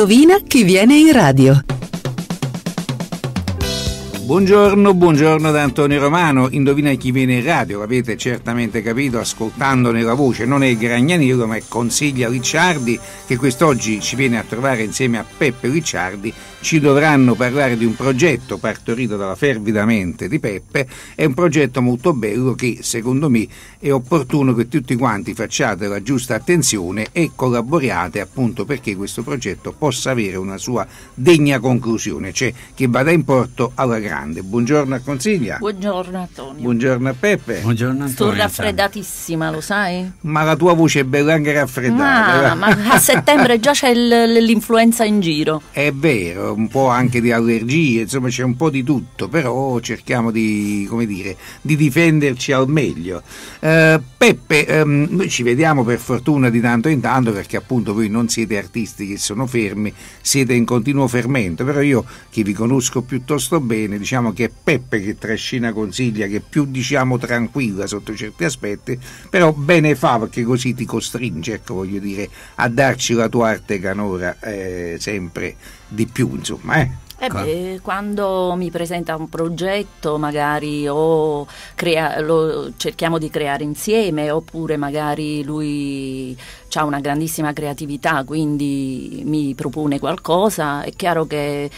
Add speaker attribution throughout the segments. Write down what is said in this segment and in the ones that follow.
Speaker 1: Indovina chi viene in radio.
Speaker 2: Buongiorno, buongiorno da Antonio Romano. Indovina chi viene in radio, l'avete certamente capito ascoltandone la voce. Non è Gragnaniello, ma è Consiglia Ricciardi che quest'oggi ci viene a trovare insieme a Peppe Ricciardi. Ci dovranno parlare di un progetto partorito dalla fervida mente di Peppe. È un progetto molto bello che, secondo me, è opportuno che tutti quanti facciate la giusta attenzione e collaboriate appunto perché questo progetto possa avere una sua degna conclusione, cioè che vada in porto alla grande grande. Buongiorno a Consiglia.
Speaker 1: Buongiorno Antonio.
Speaker 2: Buongiorno a Peppe. Buongiorno Antonio. Sto
Speaker 1: raffreddatissima, lo sai?
Speaker 2: Ma la tua voce è bella anche raffreddata. Ma, eh. ma a
Speaker 1: settembre già c'è l'influenza in
Speaker 2: giro. È vero, un po' anche di allergie, insomma c'è un po' di tutto, però cerchiamo di, come dire, di difenderci al meglio. Eh, Peppe, ehm, noi ci vediamo per fortuna di tanto in tanto perché appunto voi non siete artisti che sono fermi, siete in continuo fermento, però io che vi conosco piuttosto bene, diciamo, diciamo che è Peppe che trascina Consiglia, che è più diciamo tranquilla sotto certi aspetti, però bene fa perché così ti costringe, ecco voglio dire, a darci la tua arte canora eh, sempre di più, insomma. Eh. Eh ecco.
Speaker 1: beh, quando mi presenta un progetto magari o crea- lo cerchiamo di creare insieme oppure magari lui ha una grandissima creatività quindi mi propone qualcosa, è chiaro che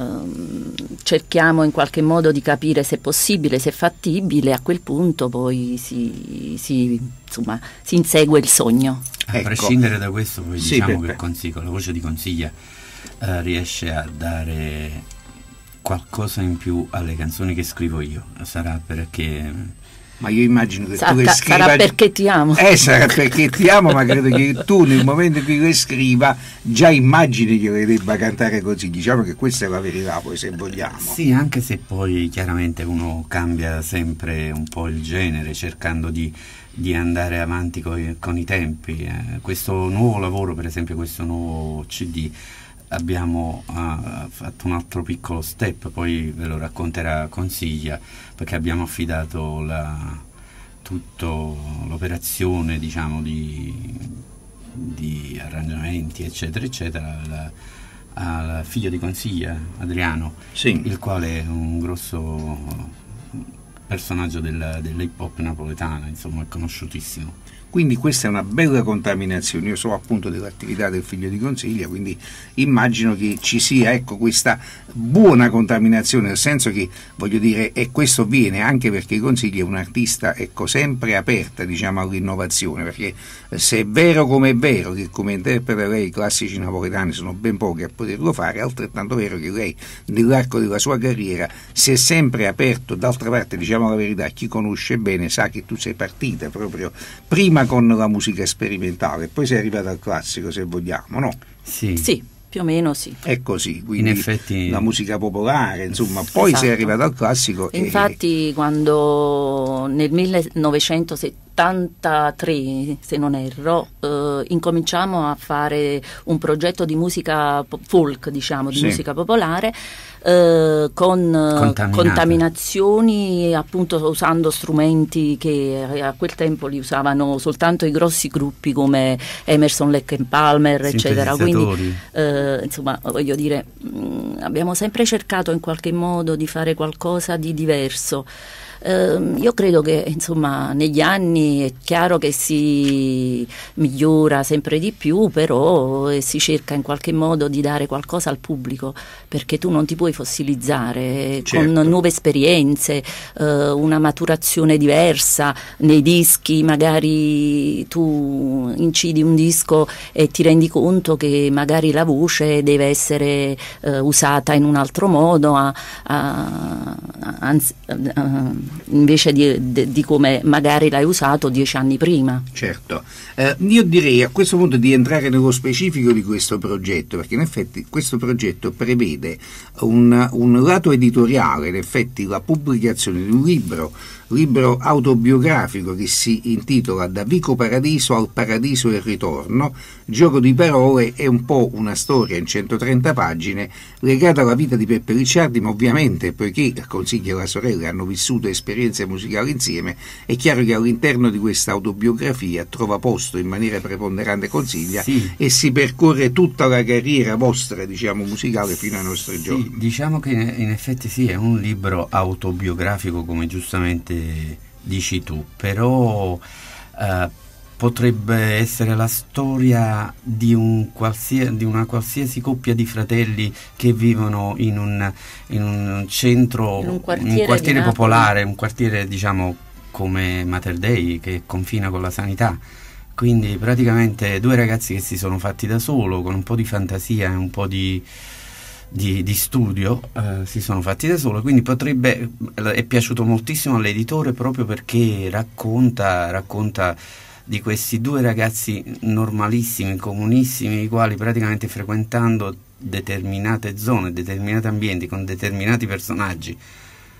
Speaker 1: ehm, cerchiamo in qualche modo di capire se è possibile, se è fattibile, a quel punto poi si, si, insomma, si insegue il sogno. Ecco. A prescindere da questo,
Speaker 3: poi sì, diciamo che la voce di consiglia eh, riesce a dare qualcosa in più alle canzoni che scrivo io. Sarà perché mm, ma io immagino che Sa, tu che
Speaker 1: scriva sarà perché ti amo eh sarà perché
Speaker 2: ti amo ma credo che tu nel momento in cui le scriva già immagini che le debba cantare così diciamo che questa è la verità poi se vogliamo sì
Speaker 3: anche se poi chiaramente uno cambia sempre un po' il genere cercando di, di andare avanti coi, con i tempi eh, questo nuovo lavoro per esempio questo nuovo cd abbiamo uh, fatto un altro piccolo step, poi ve lo racconterà Consiglia, perché abbiamo affidato la, tutta l'operazione diciamo, di, di, arrangiamenti, eccetera, eccetera, alla, alla figlia di Consiglia, Adriano, sì. il quale
Speaker 2: è un grosso personaggio della, dell'hip hop napoletano, insomma, è conosciutissimo. Quindi questa è una bella contaminazione. Io so appunto dell'attività del figlio di Consiglia, quindi immagino che ci sia ecco, questa buona contaminazione, nel senso che voglio dire, e questo viene anche perché Consiglia è un artista ecco, sempre aperta diciamo, all'innovazione, perché eh, se è vero come è vero che come interpreta lei i classici napoletani sono ben pochi a poterlo fare, è altrettanto vero che lei nell'arco della sua carriera si è sempre aperto, d'altra parte diciamo la verità, chi conosce bene sa che tu sei partita proprio prima prima con la musica sperimentale, poi si è arrivati al classico se vogliamo, no? Sì. sì
Speaker 1: più o meno sì.
Speaker 2: È così, quindi In effetti... la musica popolare, insomma, poi esatto. si è esatto. arrivato al classico. Infatti
Speaker 1: quando nel 1970 83, se non erro, eh, incominciamo a fare un progetto di musica folk, diciamo, di sì. musica popolare, eh, con contaminazioni, appunto usando strumenti che a quel tempo li usavano soltanto i grossi gruppi come Emerson, Leck and Palmer, eccetera. Quindi, eh, insomma, voglio dire, mh, mm, abbiamo sempre cercato in qualche modo di fare qualcosa di diverso. Eh, io credo che insomma, negli anni è chiaro che si migliora sempre di più, però eh, si cerca in qualche modo di dare qualcosa al pubblico, perché tu non ti puoi fossilizzare eh, certo. con nuove esperienze, eh, una maturazione diversa nei dischi, magari tu incidi un disco e ti rendi conto che magari la voce deve essere eh, usata in un altro modo, a, a, a, invece di, di, di come magari l'hai usato
Speaker 2: dieci anni prima. Certo, eh, io direi a questo punto di entrare nello specifico di questo progetto, perché in effetti questo progetto prevede un, un lato editoriale, in effetti la pubblicazione di un libro libro autobiografico che si intitola Da Vico Paradiso al Paradiso e il Ritorno, gioco di parole è un po' una storia in 130 pagine legata alla vita di Peppe Ricciardi, ma ovviamente poiché Consiglia e la sorella hanno vissuto esperienze musicali insieme, è chiaro che all'interno di questa autobiografia trova posto in maniera preponderante Consiglia sì. e si percorre tutta la carriera vostra, diciamo, musicale fino ai nostri sì, giorni.
Speaker 3: Diciamo che in effetti sì, è un libro autobiografico come giustamente dici tu, però eh, potrebbe essere la storia di, un di, una qualsiasi coppia di fratelli che vivono in un, in un centro, in un quartiere, un quartiere popolare, un quartiere diciamo come Mater Dei che confina con la sanità. Quindi praticamente due ragazzi che si sono fatti da solo con un po' di fantasia e un po' di di, di studio eh, si sono fatti da solo, quindi potrebbe, è piaciuto moltissimo all'editore proprio perché racconta, racconta di questi due ragazzi normalissimi, comunissimi, i quali praticamente frequentando determinate zone, determinati ambienti con determinati personaggi,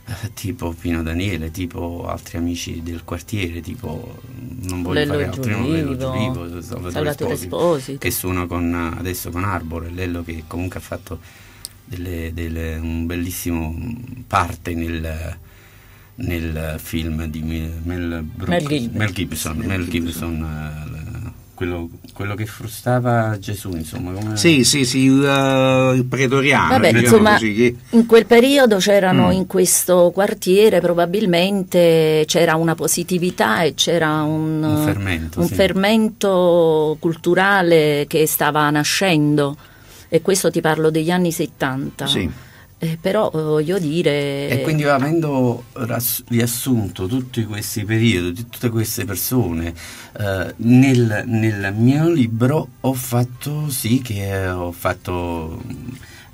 Speaker 3: eh, tipo Pino Daniele, tipo altri amici del quartiere, tipo non voglio Lello fare altro, non Lello Giulivo, Salvatore Sposi, che suona con, eh, adesso con Arbore, Lello che comunque ha fatto delle, delle, un bellissimo parte nel, nel film di Mel, Brooks, Mel, Gibson, Mel Gibson, Mel Gibson eh, quello, quello, che frustava Gesù, insomma.
Speaker 2: Come... Sì, sì, sì, il, uh, il pretoriano. Vabbè, diciamo insomma, che...
Speaker 1: in quel periodo c'erano mm. in questo quartiere probabilmente c'era una positività e c'era un, un,
Speaker 3: fermento, un sì.
Speaker 1: fermento culturale che stava nascendo e questo ti parlo degli anni 70. Sì. Eh, però eh, voglio dire... E quindi
Speaker 3: avendo rass- riassunto tutti questi periodi, di tutte queste persone, eh, nel, nel, mio libro ho fatto sì che ho fatto...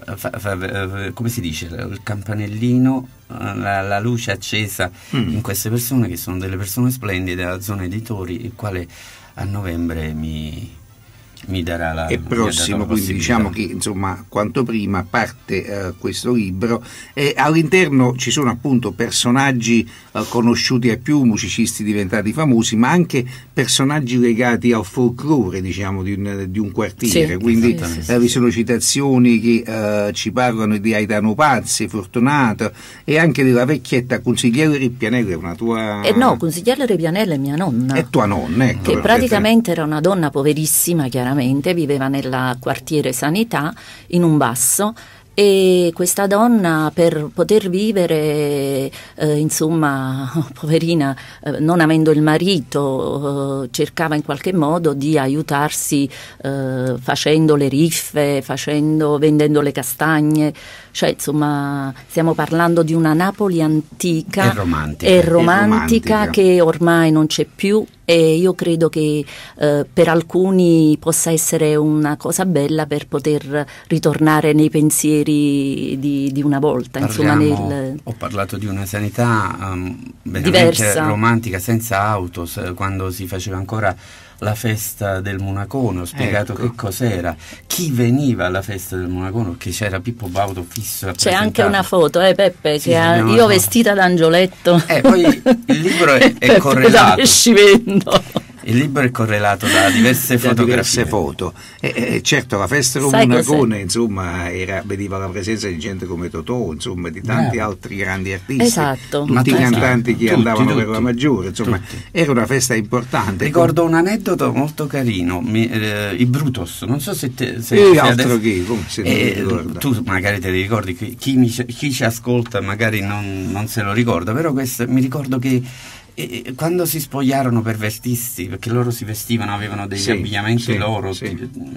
Speaker 3: Eh, fa, fa, eh, come si dice? Il campanellino, la, la luce accesa mm. in queste persone che sono delle persone splendide della zona
Speaker 2: editori, il quale a novembre mi mi darà la è prossimo, quindi diciamo che insomma quanto prima parte eh, questo libro. e all'interno ci sono appunto personaggi eh, conosciuti a più, musicisti diventati famosi, ma anche personaggi legati al folklore diciamo, di, un, di un quartiere. Sì, quindi eh, vi sono citazioni che eh, ci parlano di Aitano Pazzi, Fortunato e anche della vecchietta consigliere Ripianella, è una tua... Eh, no,
Speaker 1: consigliere Ripianella è mia nonna.
Speaker 2: È tua nonna, ecco. Che praticamente
Speaker 1: era una donna poverissima, chiaramente veramente, viveva nel quartiere Sanità in un basso e questa donna per poter vivere, eh, insomma, poverina, eh, non avendo il marito, eh, cercava in qualche modo di aiutarsi eh, facendo le riffe, facendo, vendendo le castagne, cioè insomma stiamo parlando di una Napoli antica e
Speaker 3: romantica, romantica, e romantica.
Speaker 1: che ormai non c'è più e io credo che eh, per alcuni possa essere una cosa bella per poter ritornare nei pensieri di, di una volta. Parliamo, insomma, nel...
Speaker 3: Ho parlato di una sanità um, veramente Diversa. romantica, senza auto, quando si faceva ancora la festa del Monacone, ho spiegato ecco. che cos'era, chi veniva alla festa del Monacone, perché c'era Pippo Baudo fisso. C'è anche una
Speaker 1: foto, eh Peppe,
Speaker 3: sì, ha, io foto.
Speaker 1: vestita d'angioletto. Eh, poi il
Speaker 3: libro è, è correlato. Il libro è correlato da diverse da fotografie. Diverse foto. E, e, certo, la festa comunacone,
Speaker 2: insomma, era, veniva la presenza di gente come Totò, insomma, di tanti Bravo. Eh. altri grandi artisti. Esatto. Tutti i cantanti che tutti, andavano tutti. per la maggiore, insomma, tutti. era una festa
Speaker 3: importante. Ricordo con... un aneddoto molto carino, Mi, eh, i Brutos, non so se te... Se, e altro che, come se eh, Tu magari te li ricordi, chi, chi, mi, chi ci ascolta magari non, non se lo ricorda, però questo, mi ricordo che e, e, quando si spogliarono per vestirsi, perché loro si vestivano, avevano degli sì, abbigliamenti sì, loro. Sì. Ti, mm,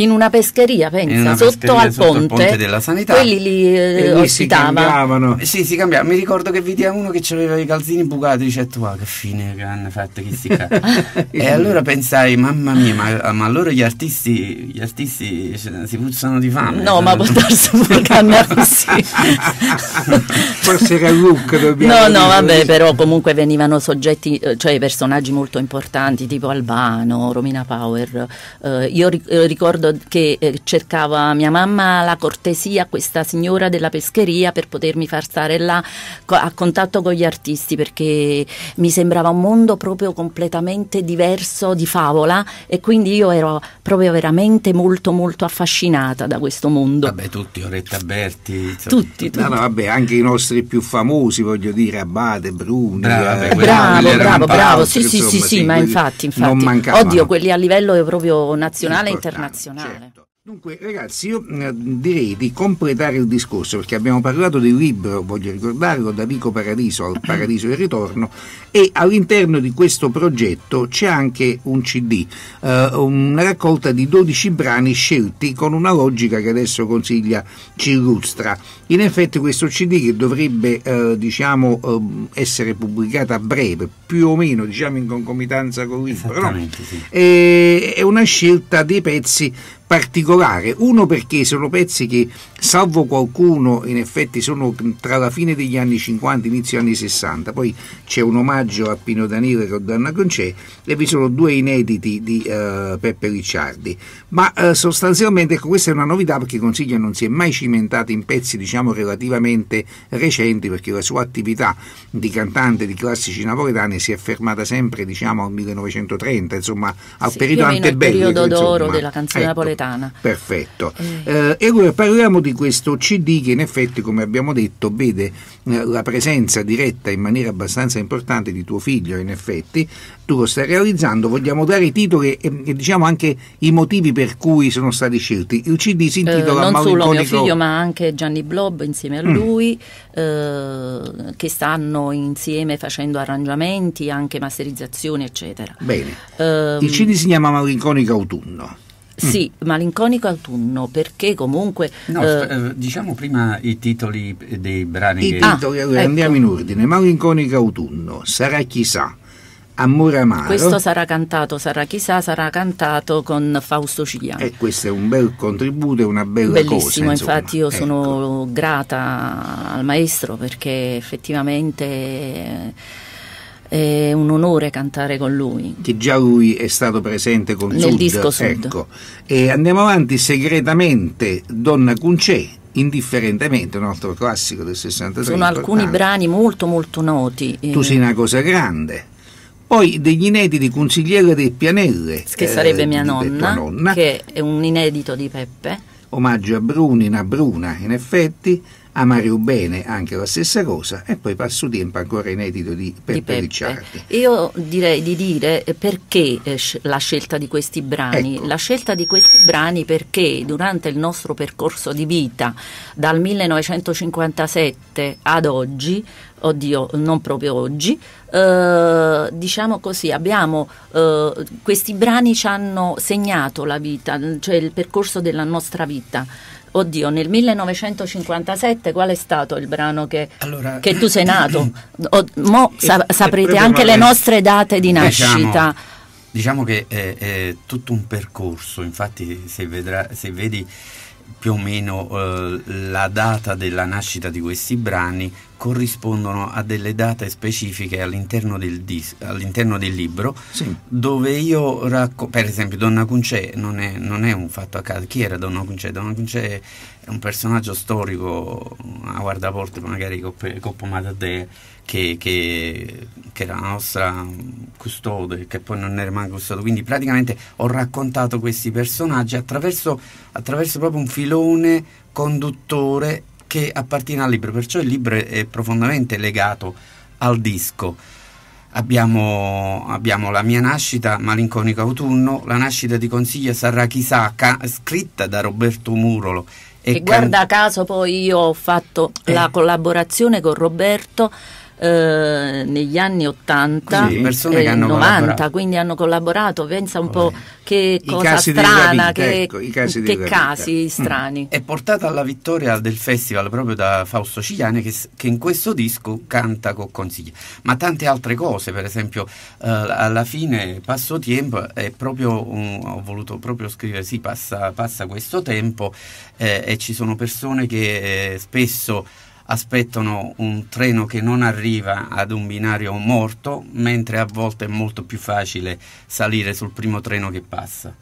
Speaker 1: in una pescheria, pensa, una sotto, pescheria, al, sotto ponte, ponte, della sanità. Quelli li eh, ospitavano.
Speaker 3: Si, eh, si cambiavano. Mi ricordo che vidi a uno che aveva i calzini bucati, dice tu, ah, che fine che hanno fatto chi si E allora pensai, mamma mia, ma, ma loro gli artisti, gli artisti cioè, si puzzano di fame. No, eh, ma portarsi un canna così. Forse
Speaker 2: era Luke, dobbiamo No, dire, no, vabbè,
Speaker 1: però comunque venivano soggetti, eh, cioè personaggi molto importanti, tipo Albano, Romina Power. Eh, io ricordo ricordo che eh, cercava mia mamma la cortesia, questa signora della pescheria per potermi far stare là co- a contatto con gli artisti perché mi sembrava un mondo proprio completamente diverso di favola e quindi io ero proprio veramente molto molto affascinata da questo mondo. Vabbè
Speaker 2: tutti, Oretta Berti, insomma. tutti, tutti. No, no, vabbè, anche i nostri più famosi voglio dire, Abate, Bruni. Bravo, eh, bravo, bravo, bravo, sì sì, insomma, sì, sì, sì, ma infatti, infatti. Oddio,
Speaker 1: quelli a livello proprio nazionale e internazionale banale. Certo.
Speaker 2: Dunque ragazzi io eh, direi di completare il discorso perché abbiamo parlato del libro, voglio ricordarlo, da Vico Paradiso al Paradiso del Ritorno e all'interno di questo progetto c'è anche un CD, eh, una raccolta di 12 brani scelti con una logica che adesso consiglia ci illustra. In effetti questo CD che dovrebbe eh, diciamo, eh, essere pubblicato a breve, più o meno diciamo in concomitanza con il libro, no? sì. Eh, è una scelta dei pezzi particolare. Uno perché sono pezzi che, salvo qualcuno, in effetti sono tra la fine degli anni 50 e inizio anni 60. Poi c'è un omaggio a Pino Danile con Donna Concè e vi sono due inediti di uh, Peppe Ricciardi. Ma uh, sostanzialmente, ecco, questa è una novità perché Consiglio non si è mai cimentato in pezzi, diciamo, relativamente recenti perché la sua attività di cantante di classici napoletani si è fermata sempre, diciamo, al 1930, insomma, al sì, periodo antebello. periodo d'oro insomma. della canzone ecco. napoletana napoletana. Perfetto. Eh. Eh, e allora parliamo di questo CD che in effetti, come abbiamo detto, vede eh, la presenza diretta in maniera abbastanza importante di tuo figlio, in effetti, tu lo stai realizzando, vogliamo dare i titoli e, e diciamo anche i motivi per cui sono stati scelti. Il CD si eh, intitola eh, Non solo mio figlio,
Speaker 1: ma anche Gianni Blob insieme a mm. lui, mm. che stanno insieme facendo arrangiamenti, anche masterizzazioni, eccetera. Bene. Um, il CD
Speaker 2: si chiama Malinconico Autunno. Sì,
Speaker 1: mm. malinconico autunno, perché comunque... No, eh,
Speaker 2: eh diciamo prima i titoli eh, dei brani. I che... titoli, ah, allora, ecco. andiamo in ordine. Malinconico autunno, sarà chissà. Amore amaro. Questo sarà
Speaker 1: cantato, sarà chissà, sarà cantato con Fausto Cigliano. E
Speaker 2: questo è un bel contributo, è una bella Bellissimo, cosa. Bellissimo, infatti io ecco.
Speaker 1: sono grata al maestro perché effettivamente è un onore cantare con
Speaker 2: lui. Che già lui è stato presente con Nel Sud. disco Sud. Ecco. E andiamo avanti segretamente, Donna Cuncè, indifferentemente, un altro classico del 63. Sono alcuni
Speaker 1: brani molto molto noti. Eh. Tu sei una cosa grande.
Speaker 2: Poi degli inediti Consigliere del Pianelle. Che sarebbe eh, mia nonna, nonna,
Speaker 1: che è un inedito di
Speaker 2: Peppe. Omaggio a Bruni, Brunina, Bruna, in effetti. Amare Mario Bene anche la stessa cosa e poi passo tempo ancora inedito di Peppe, di
Speaker 1: Io direi di dire eh, perché eh, la scelta di questi brani. Ecco. La scelta di questi brani perché durante il nostro percorso di vita dal 1957 ad oggi oddio, non proprio oggi, eh, diciamo così, abbiamo, eh, questi brani ci hanno segnato la vita, cioè il percorso della nostra vita. Oddio, nel 1957 qual è stato il brano che, allora, che tu sei nato? O, mo eh, sa, saprete anche le nostre date di diciamo nascita. Diciamo,
Speaker 3: diciamo che è, è, tutto un percorso, infatti se, vedrà, se vedi più o meno eh, la data della nascita di questi brani corrispondono a delle date specifiche all'interno del, all del, libro sì. dove io racconto per esempio Donna Cuncè non è, non è, un fatto a caso chi era Donna Cuncè? Donna Cuncè è un personaggio storico a guardaporte magari Coppo Matadei che, che, che, era la nostra custode, che poi non era mai custode. Quindi praticamente ho raccontato questi personaggi attraverso, attraverso proprio un filone conduttore che appartiene al libro, perciò il libro è profondamente legato al disco. Abbiamo, abbiamo, La mia nascita, Malinconico autunno, La nascita di Consiglio Sarà chissà, scritta da Roberto Murolo. E, e guarda
Speaker 1: caso poi io ho fatto eh. la collaborazione con Roberto eh, negli anni 80 sì, persone e 90, quindi hanno collaborato, pensa un po' che I cosa strana, che, ecco, casi, che casi strani.
Speaker 3: Mm. È portata alla vittoria del festival proprio da Fausto Cigliani che, che in questo disco canta con consigli, ma tante altre cose, per esempio eh, alla fine Passo Tempo è proprio, un, ho voluto proprio scrivere, sì, passa, passa questo tempo eh, e ci sono persone che eh, spesso aspettano un treno che non arriva ad un binario morto, mentre a volte è molto più facile salire sul primo treno che passa.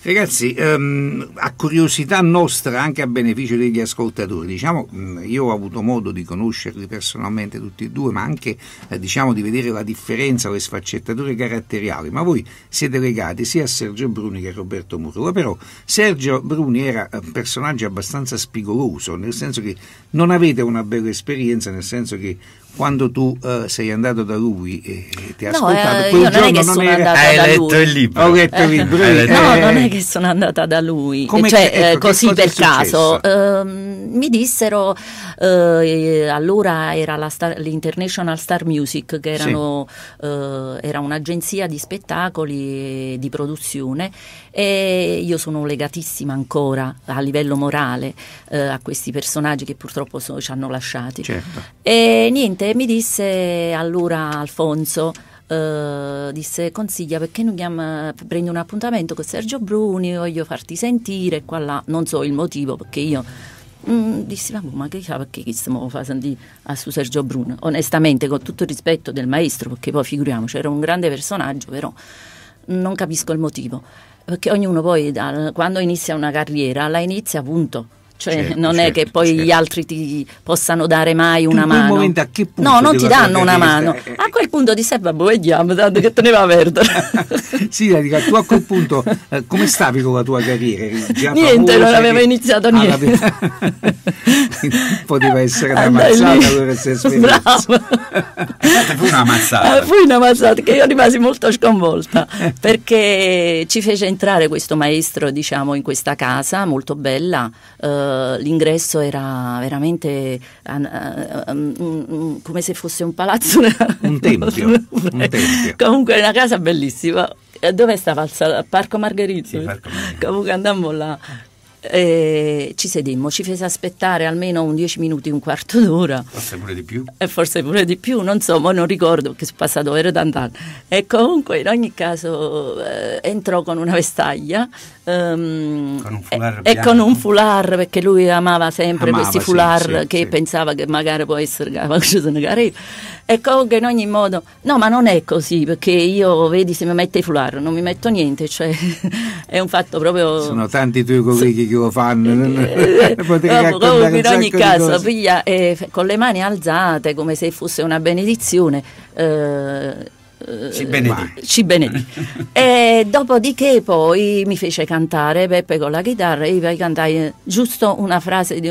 Speaker 2: Ragazzi, ehm, a curiosità nostra, anche a beneficio degli ascoltatori, diciamo, mm, io ho avuto modo di conoscerli personalmente tutti e due, ma anche eh, diciamo, di vedere la differenza, le sfaccettature caratteriali, ma voi siete legati sia a Sergio Bruni che a Roberto Murlo, però Sergio Bruni era eh, un personaggio abbastanza spigoloso, nel senso che non avete una bella esperienza, nel senso che quando tu uh, sei andato da lui e ti ha no, ascoltato, eh, quel giorno non, non era... Hai letto il libro. Ho letto il libro. Eh, no, eh. non è
Speaker 1: che sono andata da lui, Come cioè, ecco, eh, così per caso. Uh, mi dissero, uh, allora era star, l'International Star Music, che erano, sì. era un'agenzia di spettacoli e di produzione, e io sono legatissima ancora a livello morale eh, a questi personaggi che purtroppo so, ci hanno lasciati. Certo. E niente, mi disse allora Alfonso. Uh, disse consiglia perché non chiama, prendi un appuntamento con Sergio Bruni, voglio farti sentire qua là, non so il motivo perché io mm, dissi ma che sa perché stiamo fa sentire a su Sergio Bruni onestamente con tutto il rispetto del maestro perché poi figuriamoci era un grande personaggio però non capisco il motivo perché ognuno poi quando inizia una carriera la inizia appunto cioè, certo, non certo, è che poi certo. gli altri ti possano dare mai una mano. Momento, no, non ti danno una mano. Eh, a quel punto ti sei, vabbè, boh, vediamo, tanto che te ne va a
Speaker 2: perdere. sì, Radica, tu a quel punto eh, come stavi con la tua carriera? Già niente, non avevo che...
Speaker 1: iniziato ah, niente. Ah,
Speaker 2: Poteva essere una mazzata fu una mazzata. Eh,
Speaker 1: fu una mazzata che io rimasi molto sconvolta perché ci fece entrare questo maestro, diciamo, in questa casa molto bella. Eh, eh, l'ingresso era veramente an- eh, um, um, come se fosse un palazzo. Un tempio. un tempio. Comunque è una casa bellissima. Eh, dove stava? Al Parco Margherito? Sì, Parco Margherito. Comunque andammo là. E ci sedemmo, ci fece aspettare almeno un 10 minuti, un quarto d'ora.
Speaker 3: Forse pure di più.
Speaker 1: E forse pure di più, non so, ma non ricordo che è passato ero tant'anni. E comunque in ogni caso eh, entrò con una vestaglia Um, ehm, e, con un eh, eh, foulard perché lui amava sempre amava, questi foulard sì, sì, che sì. pensava che magari può essere e comunque in ogni modo no ma non è così perché io vedi se mi mette i foulard non mi metto niente cioè è un fatto proprio
Speaker 2: sono tanti i tuoi colleghi che lo fanno eh, comunque in ogni caso figlia,
Speaker 1: eh, con le mani alzate come se fosse una benedizione eh, eh, ci benedì. Ci benedì. e dopodiché poi mi fece cantare Beppe con la chitarra e io cantai giusto una frase di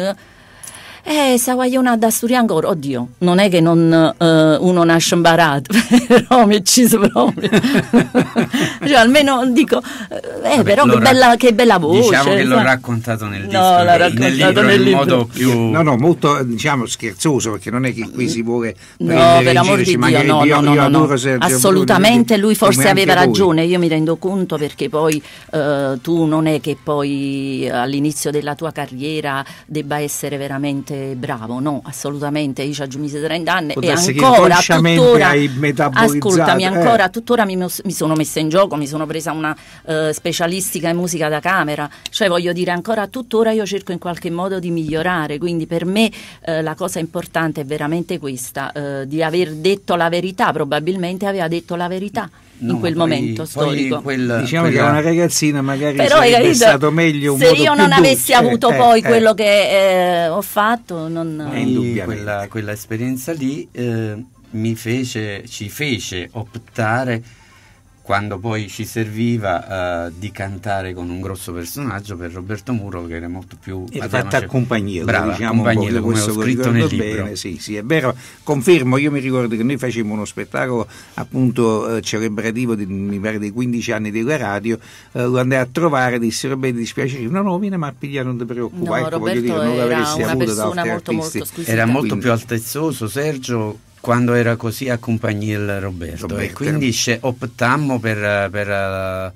Speaker 1: eh, Savaionà da Suriangor, oddio, non è che non, eh, uno nasce imparato, però mi ci proprio. cioè, almeno dico, eh, Vabbè, però che bella, che bella voce. Diciamo che l'ho
Speaker 2: raccontato nel disco, l'ha raccontato nel libro, nel libro. modo più... No, no, molto, diciamo, scherzoso, perché non è che qui si vuole No, per l'amor di Dio, no, io, no, io no, no. assolutamente lui forse aveva ragione,
Speaker 1: voi. io mi rendo conto perché poi eh, tu non è che poi all'inizio della tua carriera debba essere veramente eh, bravo, no, assolutamente, io ho giù 30 anni Può e eh. ancora, tuttora, ascoltami, ancora, eh. tuttora mi, mi, sono messa in gioco, mi sono presa una uh, specialistica in musica da camera, cioè voglio dire ancora, tuttora io cerco in qualche modo di migliorare, quindi per me uh, la cosa importante è veramente questa, uh, di aver detto la verità, probabilmente aveva detto la verità.
Speaker 3: No, in
Speaker 2: quel poi, momento poi storico. Quel, diciamo che era una ragazzina magari Però, sarebbe stato meglio un Se io non
Speaker 1: avessi avuto eh, eh, poi eh, quello eh. che ho fatto, non...
Speaker 3: È quella, eh. quella esperienza lì eh, mi fece, ci fece optare quando poi ci serviva uh, di cantare con un grosso personaggio mm. per Roberto Muro che era molto più e fatta compagnia bravo diciamo compagnia come ho scritto nel bene. libro
Speaker 2: sì, sì, è vero, confermo io mi ricordo che noi facevamo uno spettacolo appunto eh, celebrativo di, mi pare dei 15 anni di quella radio eh, lo andai a trovare dissero beh dispiace no no vieni ma piglia non ti preoccupare no, ecco, Roberto voglio dire, non l'avresti avuto da altri molto, artisti molto era molto Quindi. più altezzoso
Speaker 3: Sergio quando era così a compagnia il Roberto, Roberto. e quindi optammo per, per,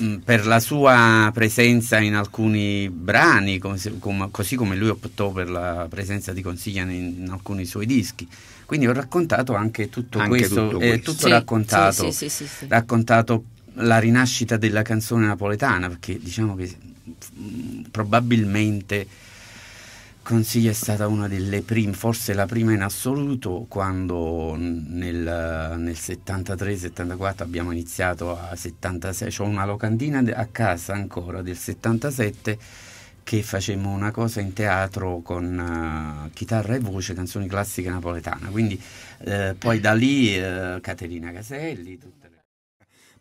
Speaker 3: mm, per, la sua presenza in alcuni brani, così come lui optò per la presenza di Consigliano in alcuni suoi dischi. Quindi ho raccontato anche tutto anche questo, tutto, Eh, tutto sì, raccontato, sì, sì, raccontato la rinascita della canzone napoletana, perché diciamo che mm, probabilmente Consiglia è stata una delle prime, forse la prima in assoluto, quando nel, nel 73-74 abbiamo iniziato a 76, ho una locandina a casa ancora del 77 che facemmo una cosa in teatro con uh, chitarra e voce, canzoni classiche napoletane, quindi eh, poi da lì eh, Caterina Caselli.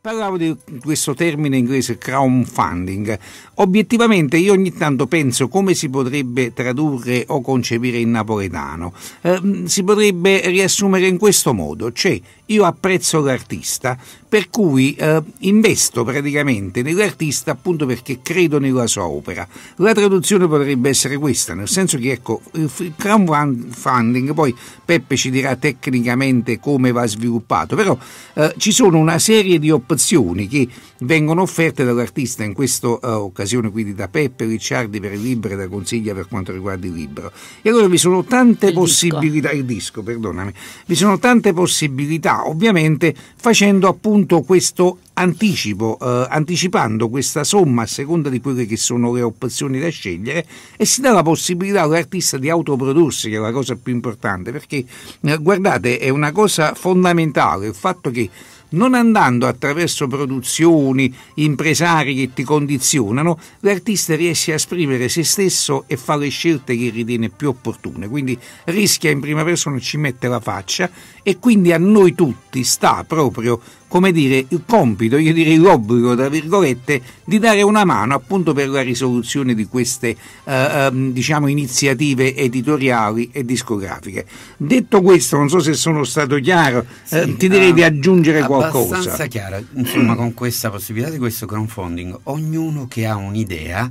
Speaker 2: Parlavo di questo termine inglese crowdfunding. Obiettivamente io ogni tanto penso come si potrebbe tradurre o concepire in napoletano. Eh, si potrebbe riassumere in questo modo, cioè io apprezzo l'artista, per cui eh, investo praticamente nell'artista appunto perché credo nella sua opera. La traduzione potrebbe essere questa, nel senso che ecco, il crowdfunding poi Peppe ci dirà tecnicamente come va sviluppato, però eh, ci sono una serie di opzioni che vengono offerte dall'artista in questa eh, occasione quindi da Peppe Ricciardi per il libro e da Consiglia per quanto riguarda il libro. E allora vi sono tante il possibilità, disco. il disco, perdonami, vi sono tante possibilità ovviamente facendo appunto appunto questo anticipo, eh, anticipando questa somma a seconda di quelle che sono le opzioni da scegliere e si dà la possibilità all'artista di autoprodursi, che è la cosa più importante, perché eh, guardate è una cosa fondamentale il fatto che non andando attraverso produzioni, impresari che ti condizionano, l'artista riesce a esprimere se stesso e fa le scelte che ritiene più opportune, quindi rischia in prima persona, ci mette la faccia e quindi a noi tutti sta proprio, come dire, il compito, io direi l'obbligo, tra virgolette, di dare una mano appunto per la risoluzione di queste, eh, ehm, diciamo, iniziative editoriali e discografiche. Detto questo, non so se sono stato chiaro, eh, sì, eh, ti direi uh, di aggiungere qualcosa. Abbastanza chiaro,
Speaker 3: insomma, con questa possibilità di questo crowdfunding, ognuno che ha un'idea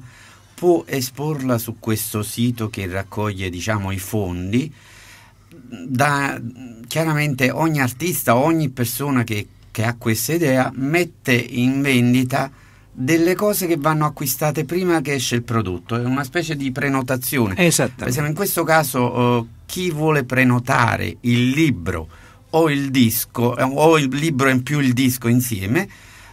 Speaker 3: può esporla su questo sito che raccoglie, diciamo, i fondi da, chiaramente ogni artista, ogni persona che, che ha questa idea mette in vendita delle cose che vanno acquistate prima che esce il prodotto, è una specie di prenotazione. Esatto. Per esempio, in questo caso, eh, chi vuole prenotare il libro o il disco, eh, o il libro in più il disco insieme,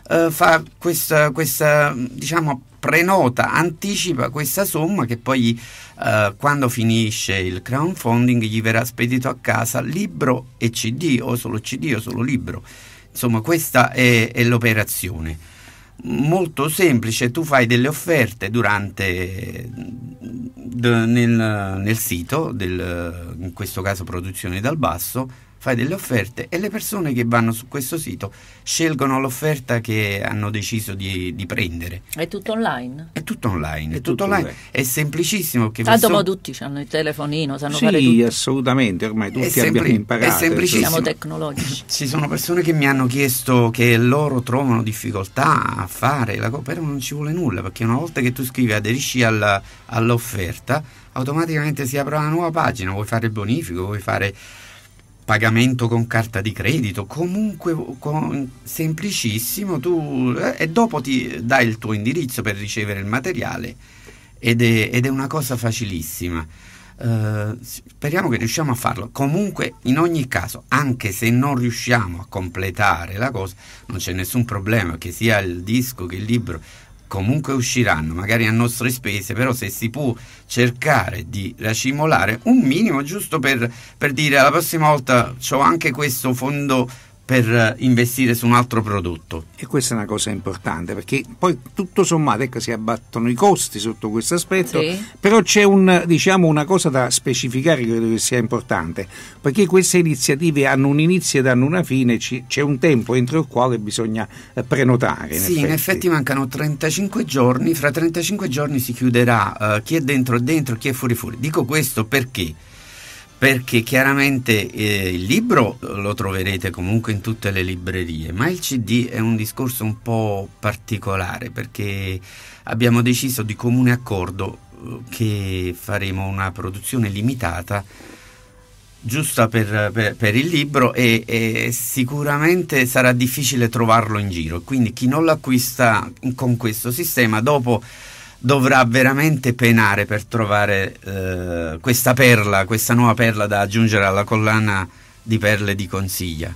Speaker 3: eh, fa questa, questa diciamo, prenota, anticipa questa somma che poi eh, quando finisce il crowdfunding gli verrà spedito a casa libro e cd o solo cd o solo libro. Insomma questa è, è l'operazione molto semplice, tu fai delle offerte durante nel, nel sito, del, in questo caso produzione dal basso, fai delle offerte e le persone che vanno su questo sito scelgono l'offerta che hanno deciso di, di prendere.
Speaker 1: È tutto online?
Speaker 3: È tutto online, è, è tutto, online. È semplicissimo. Tanto questo... ma
Speaker 1: tutti hanno il telefonino, sanno sì, fare tutto.
Speaker 3: Sì, assolutamente, ormai tutti sempli- abbiamo imparato. È semplicissimo. Siamo tecnologici. Ci sono persone che mi hanno chiesto che loro trovano difficoltà a fare la cosa, però non ci vuole nulla, perché una volta che tu scrivi aderisci alla, all'offerta, automaticamente si apre una nuova pagina, vuoi fare il bonifico, vuoi fare pagamento con carta di credito, comunque con, semplicissimo, tu, eh, e dopo ti dai il tuo indirizzo per ricevere il materiale ed è, ed è una cosa facilissima. Uh, speriamo che riusciamo a farlo. Comunque, in ogni caso, anche se non riusciamo a completare la cosa, non c'è nessun problema che sia il disco che il libro comunque usciranno, magari a nostre spese, però se si può cercare di racimolare un minimo giusto per, per dire alla prossima volta ho anche questo fondo per eh, investire su un altro prodotto.
Speaker 2: E questa è una cosa importante perché poi tutto sommato ecco, si abbattono i costi sotto questo aspetto, sì. però c'è un, diciamo, una cosa da specificare che credo che sia importante, perché queste iniziative hanno un inizio ed hanno una fine, ci, c'è un tempo entro il quale bisogna eh, prenotare. In sì, effetti. in effetti mancano 35 giorni, fra
Speaker 3: 35 giorni si chiuderà uh, chi è dentro è dentro, chi è fuori fuori. Dico questo perché perché chiaramente eh, il libro lo troverete comunque in tutte le librerie, ma il CD è un discorso un po' particolare perché abbiamo deciso di comune accordo eh, che faremo una produzione limitata giusta per, per, per il libro e, e, sicuramente sarà difficile trovarlo in giro, quindi chi non lo acquista con questo sistema dopo dovrà veramente penare per trovare eh, questa perla, questa nuova perla da aggiungere alla
Speaker 2: collana di perle di Consiglia.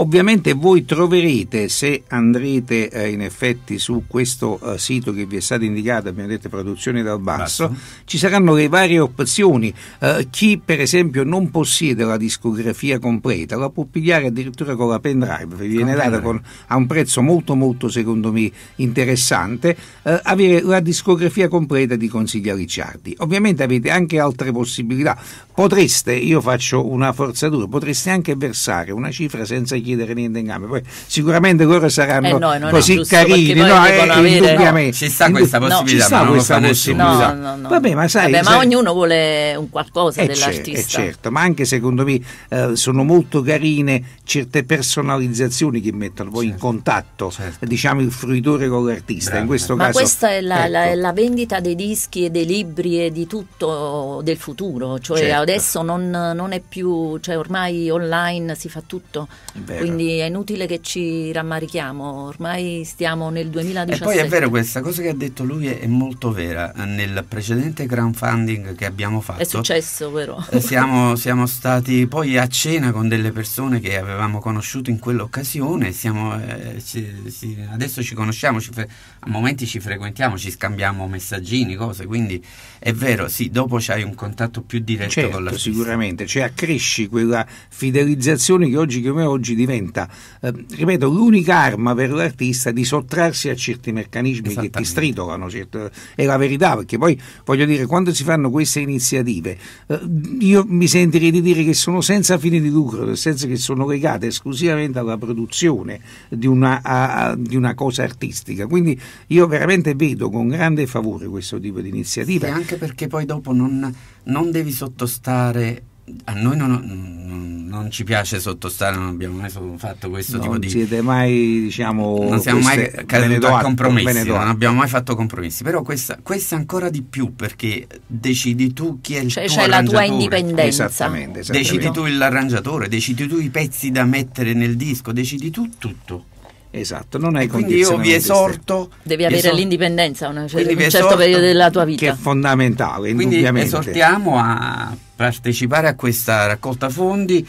Speaker 2: Ovviamente voi troverete, se andrete eh, in effetti su questo eh, sito che vi è stato indicato, abbiamo detto produzioni dal basso, basso. ci saranno le varie opzioni. Eh, chi per esempio non possiede la discografia completa la può pigliare addirittura con la pendrive, vi viene data con, a un prezzo molto molto secondo me interessante, eh, avere la discografia completa di Consiglia Ricciardi. Ovviamente avete anche altre possibilità, potreste, io faccio una forzatura, potreste anche versare una cifra senza chiedere niente in cambio. Poi, sicuramente loro saranno eh no, così giusto, carini, no, eh, avere... indubbiamente. No, ci sta questa possibilità, no, ma questa possibilità. No, no, Vabbè, ma, sai, Vabbè, ma sai... ognuno
Speaker 1: vuole un qualcosa eh, dell'artista. Eh, certo,
Speaker 2: ma anche secondo me eh, sono molto carine certe personalizzazioni che mettono poi certo. in contatto, certo. diciamo, il fruitore con l'artista. Bravo. In questo ma caso, questa è la, ecco. la,
Speaker 1: la, vendita dei dischi e dei libri e di tutto del futuro, cioè certo adesso non, non, è più, cioè ormai online si fa tutto, è quindi è inutile che ci rammarichiamo, ormai stiamo nel 2017. E poi è vero
Speaker 3: questa cosa che ha detto lui è, è molto vera, nel precedente crowdfunding che abbiamo fatto... È successo, vero? Eh, siamo, siamo stati poi a cena con delle persone che avevamo conosciuto in quell'occasione, siamo, eh, ci, adesso ci conosciamo, ci fre- a momenti ci frequentiamo, ci scambiamo messaggini, cose,
Speaker 2: quindi è vero, sì, dopo c'hai un contatto più diretto certo. con social sicuramente, cioè accresci quella fidelizzazione che oggi come oggi diventa, eh, ripeto, l'unica arma per l'artista di sottrarsi a certi meccanismi che ti stritolano, certo? è la verità, perché poi voglio dire, quando si fanno queste iniziative, eh, io mi sentirei di dire che sono senza fine di lucro, nel senso che sono legate esclusivamente alla produzione di una, a, a, di una cosa artistica, quindi io veramente vedo con grande favore questo tipo di iniziativa. Sì, anche perché poi dopo non non devi sottostare a noi non, non,
Speaker 3: non, ci piace sottostare, non abbiamo mai fatto questo non tipo di... Non siete
Speaker 2: mai, diciamo... Non siamo mai caduti a ecco, compromessi, Benedoatto. non ecco. abbiamo
Speaker 3: mai fatto compromessi, però questa, questa, ancora di più perché decidi tu chi è il cioè, tuo cioè arrangiatore. la tua indipendenza. Esattamente, esattamente. Decidi tu l'arrangiatore, decidi tu i pezzi da mettere nel disco, decidi tu tutto. Esatto, non hai Quindi io vi esorto.
Speaker 1: Devi avere esor- l'indipendenza una, cioè, un certo periodo della tua vita. Che è
Speaker 3: fondamentale, Quindi esortiamo a partecipare a questa raccolta fondi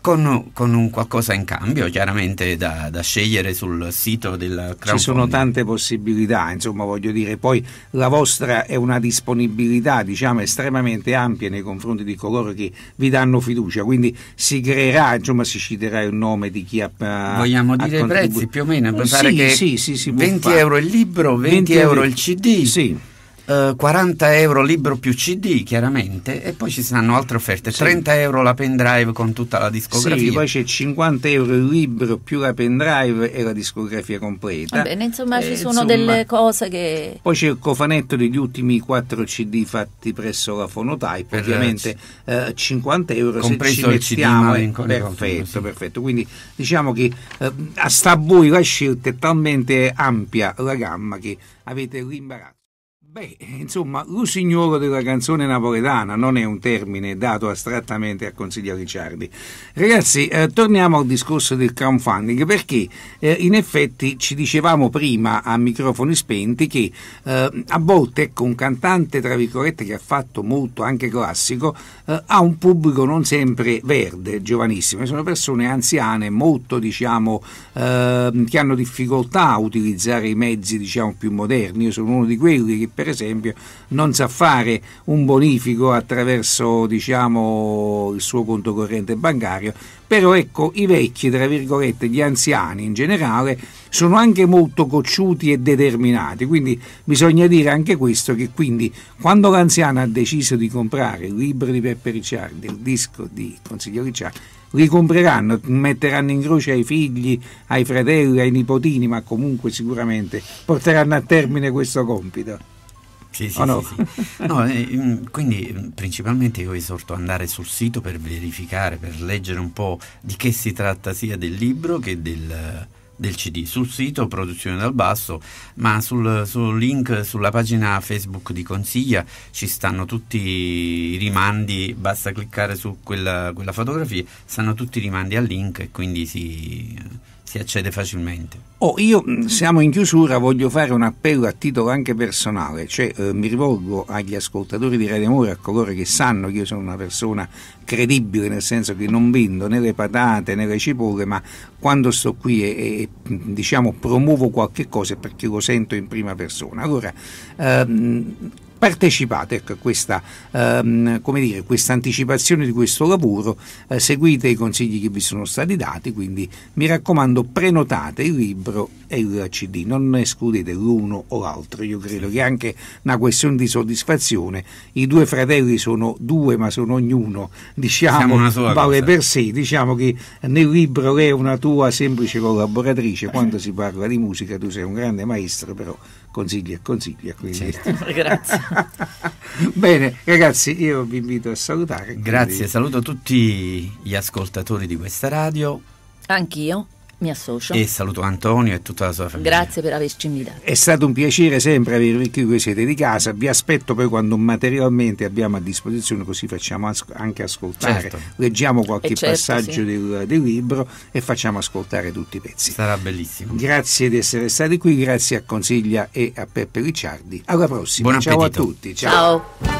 Speaker 3: con, con, un qualcosa in cambio chiaramente da, da scegliere sul
Speaker 2: sito del crowdfunding. Ci sono tante possibilità, insomma voglio dire, poi la vostra è una disponibilità diciamo estremamente ampia nei confronti di coloro che vi danno fiducia, quindi si creerà, insomma si citerà il nome di chi ha... Vogliamo ha dire i prezzi più o meno, per sì, che sì, sì, 20 euro il libro, 20, 20 euro il CD. Sì
Speaker 3: 40 eh, euro libro più CD chiaramente e poi ci saranno altre offerte, sì. 30 euro la pendrive
Speaker 2: con tutta la discografia. Sì, poi c'è 50 euro il libro più la pendrive e la discografia completa. Va bene,
Speaker 1: insomma ci eh, sono insomma, delle cose che...
Speaker 2: Poi c'è il cofanetto degli ultimi 4 CD fatti presso la Phonotype, per ovviamente eh, 50 euro Compreso se ci mettiamo... Il eh, CD, perfetto, perfetto. Quindi diciamo che sta a voi la scelta è talmente ampia la gamma che avete l'imbarazzo. Beh, insomma, l'usignolo della canzone napoletana non è un termine dato astrattamente a consiglio Ricciardi. Ragazzi, eh, torniamo al discorso del crowdfunding perché eh, in effetti ci dicevamo prima a microfoni spenti che eh, a volte ecco, un cantante, tra virgolette, che ha fatto molto anche classico, eh, ha un pubblico non sempre verde, giovanissimo, sono persone anziane, molto diciamo, eh, che hanno difficoltà a utilizzare i mezzi diciamo, più moderni. Io sono uno di quelli che per esempio, non sa fare un bonifico attraverso diciamo, il suo conto corrente bancario, però ecco i vecchi, tra virgolette, gli anziani in generale, sono anche molto cocciuti e determinati, quindi bisogna dire anche questo che quindi quando l'anziano ha deciso di comprare il libro di Peppe Ricciardi, il disco di Consiglio Ricciardi, li compreranno, metteranno in croce ai figli, ai fratelli, ai nipotini, ma comunque sicuramente porteranno a termine questo compito. Sì, sì, ah, no? sì, sì.
Speaker 3: No, eh, quindi mm, principalmente io esorto ad andare sul sito per verificare, per leggere un po' di che si tratta sia del libro che del, del CD sul sito Produzione dal Basso, ma sul, sul, link sulla pagina Facebook di Consiglia ci stanno tutti i rimandi, basta cliccare su quella, quella fotografia, stanno tutti i rimandi al link e quindi si si accede facilmente.
Speaker 2: Oh, io mm, siamo in chiusura, voglio fare un appello a titolo anche personale, cioè eh, mi rivolgo agli ascoltatori di Radio Amore, a coloro che sanno che io sono una persona credibile, nel senso che non vendo né le patate né le cipolle, ma quando sto qui e, e mm, diciamo promuovo qualche cosa è perché lo sento in prima persona. Allora, ehm, partecipate ecco, a questa, ehm, dire, questa, anticipazione di questo lavoro, eh, seguite i consigli che vi sono stati dati, quindi mi raccomando prenotate il libro e il CD, non escludete l'uno o l'altro, io credo che anche una questione di soddisfazione, i due fratelli sono due ma sono ognuno, diciamo, vale cosa. per sé, diciamo che nel libro lei è una tua semplice collaboratrice, eh. quando si parla di musica tu sei un grande maestro, però consigli consiglia, consiglia. Quindi. Certo, grazie. Bene, ragazzi, io vi invito a salutare. Quindi. Grazie, saluto tutti
Speaker 3: gli ascoltatori di questa radio.
Speaker 1: Anch'io mi associo. E
Speaker 2: saluto Antonio e tutta la sua famiglia.
Speaker 1: Grazie per averci invitato.
Speaker 2: È stato un piacere sempre avervi qui, voi siete di casa, vi aspetto poi quando materialmente abbiamo a disposizione, così facciamo asco- anche ascoltare, certo. leggiamo eh, qualche certo, passaggio sì. del, del, libro e facciamo ascoltare tutti i pezzi. Sarà bellissimo. Grazie di essere stati qui, grazie a Consiglia e a Peppe Ricciardi. Alla prossima, Buon ciao appetito. a tutti. ciao.
Speaker 1: ciao.